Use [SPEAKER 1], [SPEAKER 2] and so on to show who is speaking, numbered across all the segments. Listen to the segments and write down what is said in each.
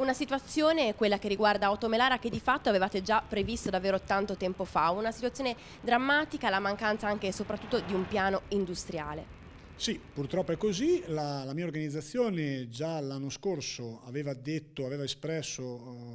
[SPEAKER 1] una situazione, quella che riguarda Otomelara, che di fatto avevate già previsto davvero tanto tempo fa, una situazione drammatica, la mancanza anche e soprattutto di un piano industriale.
[SPEAKER 2] Sì, purtroppo è così. La, la mia organizzazione già l'anno scorso aveva detto, aveva espresso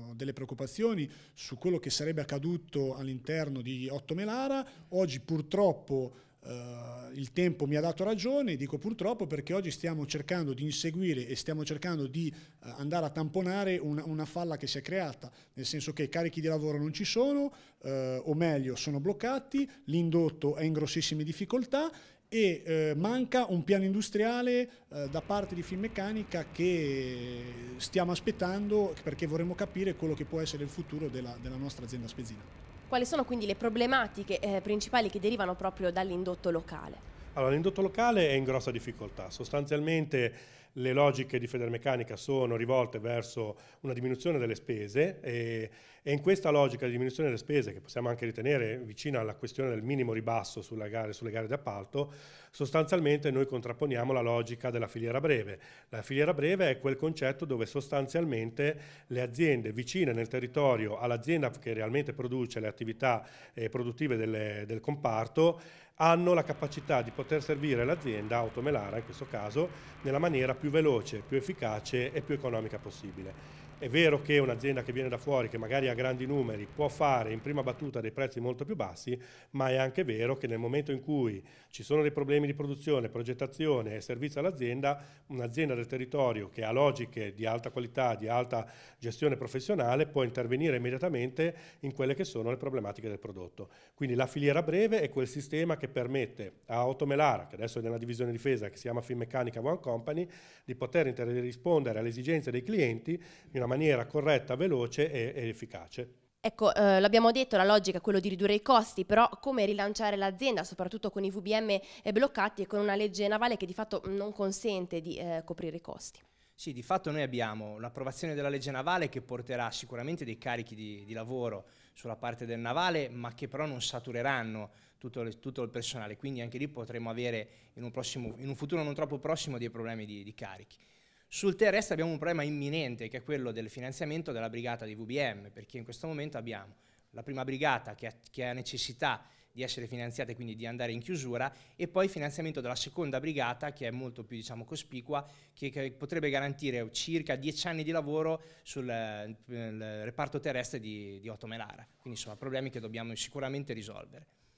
[SPEAKER 2] uh, delle preoccupazioni su quello che sarebbe accaduto all'interno di Otto Melara. Oggi purtroppo Uh, il tempo mi ha dato ragione, dico purtroppo perché oggi stiamo cercando di inseguire e stiamo cercando di uh, andare a tamponare una, una, falla che si è creata, nel senso che carichi di lavoro non ci sono, uh, o meglio sono bloccati, l'indotto è in grossissime difficoltà e manca un piano industriale da parte di Finmeccanica che stiamo aspettando perché vorremmo capire quello che può essere il futuro della, della nostra azienda spezzina.
[SPEAKER 1] Quali sono quindi le problematiche eh, principali che derivano proprio dall'indotto locale?
[SPEAKER 2] Allora, l'indotto locale è in grossa
[SPEAKER 3] difficoltà, sostanzialmente le logiche di Federmeccanica sono rivolte verso una diminuzione delle spese e, e, in questa logica di diminuzione delle spese, che possiamo anche ritenere vicina alla questione del minimo ribasso gare, sulle gare d'appalto, sostanzialmente noi contrapponiamo la logica della filiera breve. La filiera breve è quel concetto dove sostanzialmente le aziende vicine nel territorio all'azienda che realmente produce le attività eh, produttive delle, del comparto hanno la capacità di poter servire l'azienda, Automelara in questo caso, nella maniera più veloce, più efficace e più economica possibile. È vero che un'azienda che viene da fuori, che magari ha grandi numeri, può fare in prima battuta dei prezzi molto più bassi, ma è anche vero che nel momento in cui ci sono dei problemi di produzione, progettazione e servizio all'azienda, un'azienda del territorio che ha logiche di alta qualità, di alta gestione professionale, può intervenire immediatamente in quelle che sono le problematiche del prodotto. Quindi la filiera breve è quel sistema che permette a Automelara, che adesso è nella divisione difesa, che si chiama Finmeccanica One Company, di poter rispondere alle esigenze dei clienti in una maniera corretta, veloce e, e efficace.
[SPEAKER 1] Ecco, eh, l'abbiamo detto, la logica è quella di ridurre i costi, però come rilanciare l'azienda, soprattutto con i VBM eh, bloccati e con una legge navale che di fatto non consente di eh, coprire i costi?
[SPEAKER 4] Sì, di fatto noi abbiamo l'approvazione della legge navale che porterà sicuramente dei carichi di, di lavoro sulla parte del navale, ma che però non satureranno tutto, le, tutto, il personale, quindi anche lì potremo avere in un, prossimo, in un futuro non troppo prossimo dei problemi di, di carichi. Sul terrestre abbiamo un problema imminente che è quello del finanziamento della brigata di VBM, perché in questo momento abbiamo la prima brigata che ha, che ha necessità di essere finanziata e quindi di andare in chiusura e poi il finanziamento della seconda brigata che è molto più diciamo, cospicua che, che, potrebbe garantire circa 10 anni di lavoro sul reparto terrestre di, di Otto Melara quindi sono problemi che dobbiamo sicuramente risolvere.